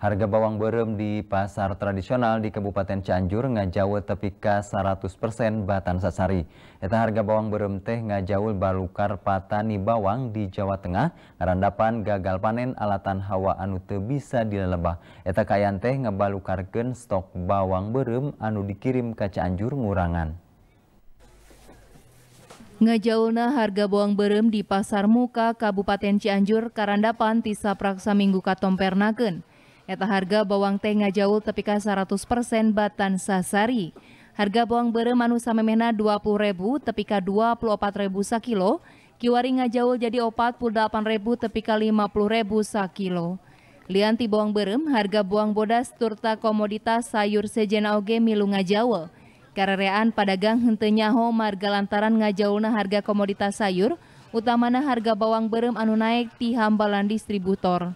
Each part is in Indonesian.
Harga bawang berem di pasar tradisional di Kabupaten Cianjur tepi ka 100% batan sasari. Eta harga bawang berem teh jauh balukar patani bawang di Jawa Tengah ngarandapan gagal panen alatan hawa anu teu bisa dilelebah. Eta kayan teh ngabalukarkeun stok bawang berem anu dikirim ke Cianjur ngurangan. Ngajaulna harga bawang berem di Pasar Muka, Kabupaten Cianjur, Karandapan, Tisa Praksa Minggu naken. Eta harga bawang tengah jauh tepika 100% batan sasari. Harga bawang bere manu samemena 20 ribu tepika 24 ribu sakilo. Kiwari ngajaul jadi 48 ribu tepika 50 ribu sakilo. Lianti bawang berem, harga bawang bodas turta komoditas sayur sejena oge milu ngajaul. Karerean padagang hentenya ho marga lantaran ngajaulna harga komoditas sayur, utamana harga bawang berem anu naik ti hambalan distributor.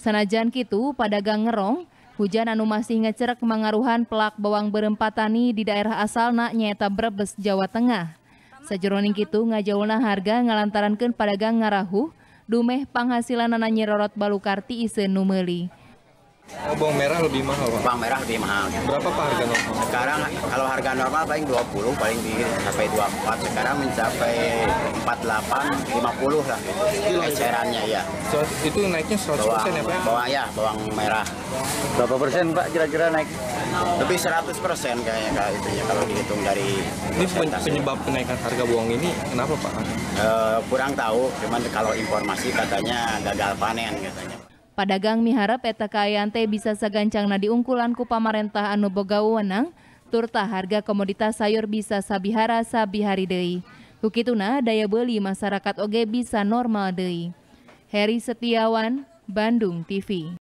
Sanajan Kitu, Gang Ngerong, hujan anu masih ngecerek mengaruhan pelak bawang berempatani di daerah asal nak nyeta Brebes, Jawa Tengah. Sejeroning Kitu ngajauna harga ngalantarankan Gang Ngarahu, dumeh penghasilan ananya rorot balukarti isen numeli. Oh, bawang merah lebih mahal, Pak? Bawang merah lebih mahal. Ya. Berapa Pak harga normal? Sekarang kalau harga normal paling 20, paling di sampai 24. Sekarang mencapai 48, 50 lah gitu. Ecerannya ya. So, itu naiknya 100% persen ya, Pak? Bawang ya, bawang merah. Berapa persen, Pak, kira-kira naik? Lebih 100 persen kayaknya kalau itu ya, kalau dihitung dari... Ini penyebab kenaikan harga bawang ini kenapa, Pak? Uh, kurang tahu, cuman kalau informasi katanya gagal panen katanya. Padagang miharap eta kaayaan teh bisa na diungkulan ku pamarentah anu boga wewenang, turta harga komoditas sayur bisa sabihara sabihari deui. Kukituna daya beli masyarakat oge bisa normal deui. Heri Setiawan, Bandung TV.